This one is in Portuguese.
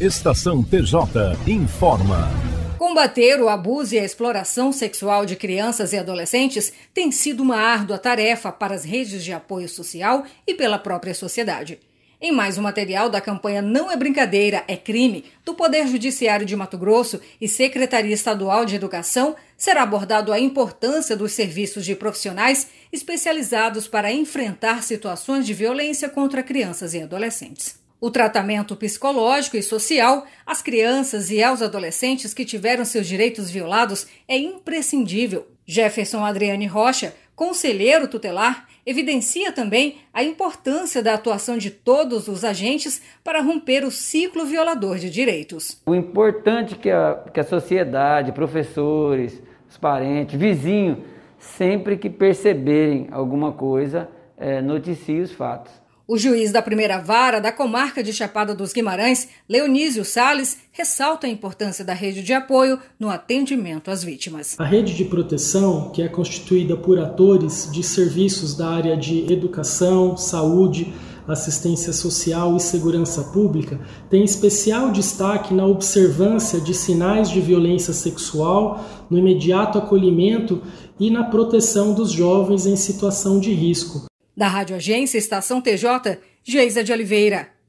Estação TJ informa. Combater o abuso e a exploração sexual de crianças e adolescentes tem sido uma árdua tarefa para as redes de apoio social e pela própria sociedade. Em mais um material da campanha Não é Brincadeira, é Crime, do Poder Judiciário de Mato Grosso e Secretaria Estadual de Educação, será abordado a importância dos serviços de profissionais especializados para enfrentar situações de violência contra crianças e adolescentes. O tratamento psicológico e social às crianças e aos adolescentes que tiveram seus direitos violados é imprescindível. Jefferson Adriane Rocha, conselheiro tutelar, evidencia também a importância da atuação de todos os agentes para romper o ciclo violador de direitos. O importante é que a, que a sociedade, professores, os parentes, vizinhos, sempre que perceberem alguma coisa, é, noticie os fatos. O juiz da primeira vara da comarca de Chapada dos Guimarães, Leonísio Sales, ressalta a importância da rede de apoio no atendimento às vítimas. A rede de proteção, que é constituída por atores de serviços da área de educação, saúde, assistência social e segurança pública, tem especial destaque na observância de sinais de violência sexual, no imediato acolhimento e na proteção dos jovens em situação de risco. Da Rádio Agência Estação TJ, Geisa de Oliveira.